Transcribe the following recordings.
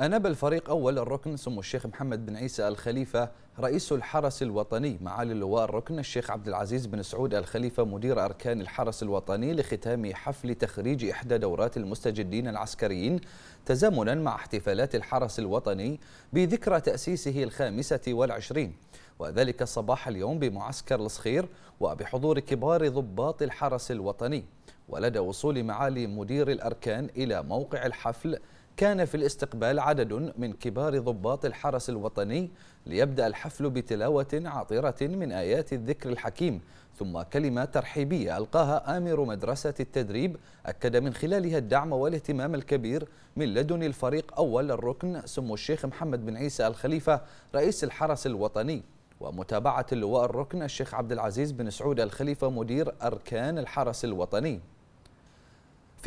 أنب الفريق أول الركن سمو الشيخ محمد بن عيسى الخليفة رئيس الحرس الوطني معالي اللواء الركن الشيخ عبد العزيز بن سعود الخليفة مدير أركان الحرس الوطني لختام حفل تخريج إحدى دورات المستجدين العسكريين تزامنا مع احتفالات الحرس الوطني بذكرى تأسيسه الخامسة والعشرين وذلك صباح اليوم بمعسكر الصخير وبحضور كبار ضباط الحرس الوطني ولدى وصول معالي مدير الأركان إلى موقع الحفل كان في الاستقبال عدد من كبار ضباط الحرس الوطني ليبدأ الحفل بتلاوة عطرة من آيات الذكر الحكيم ثم كلمة ترحيبية ألقاها آمر مدرسة التدريب أكد من خلالها الدعم والاهتمام الكبير من لدن الفريق أول الركن سمو الشيخ محمد بن عيسى الخليفة رئيس الحرس الوطني ومتابعة اللواء الركن الشيخ عبد العزيز بن سعود الخليفة مدير أركان الحرس الوطني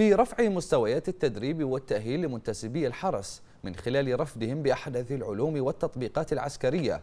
في رفع مستويات التدريب والتأهيل لمنتسبي الحرس من خلال رفدهم بأحدث العلوم والتطبيقات العسكرية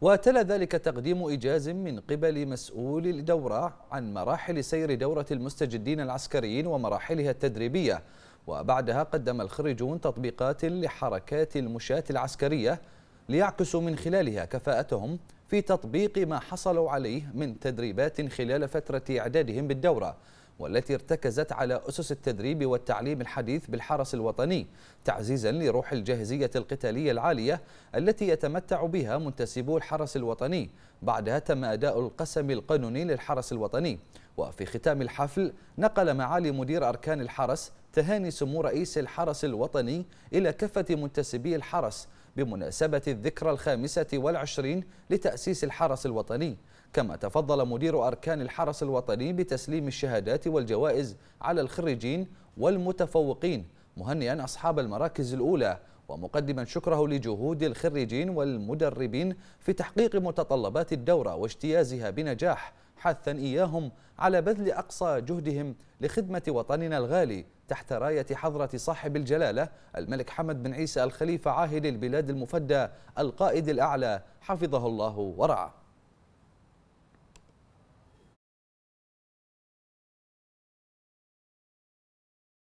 وتلا ذلك تقديم إجاز من قبل مسؤول الدورة عن مراحل سير دورة المستجدين العسكريين ومراحلها التدريبية وبعدها قدم الخريجون تطبيقات لحركات المشاة العسكرية ليعكسوا من خلالها كفاءتهم في تطبيق ما حصلوا عليه من تدريبات خلال فترة إعدادهم بالدورة والتي ارتكزت على أسس التدريب والتعليم الحديث بالحرس الوطني تعزيزا لروح الجاهزية القتالية العالية التي يتمتع بها منتسبو الحرس الوطني بعدها تم أداء القسم القانوني للحرس الوطني وفي ختام الحفل نقل معالي مدير أركان الحرس تهاني سمو رئيس الحرس الوطني إلى كافة منتسبي الحرس بمناسبة الذكرى الخامسة والعشرين لتأسيس الحرس الوطني كما تفضل مدير أركان الحرس الوطني بتسليم الشهادات والجوائز على الخريجين والمتفوقين مهنئا أصحاب المراكز الأولى ومقدما شكره لجهود الخريجين والمدربين في تحقيق متطلبات الدورة واجتيازها بنجاح حثا إياهم على بذل أقصى جهدهم لخدمة وطننا الغالي تحت راية حضرة صاحب الجلالة الملك حمد بن عيسى الخليفة عاهل البلاد المفدى القائد الأعلى حفظه الله ورعاه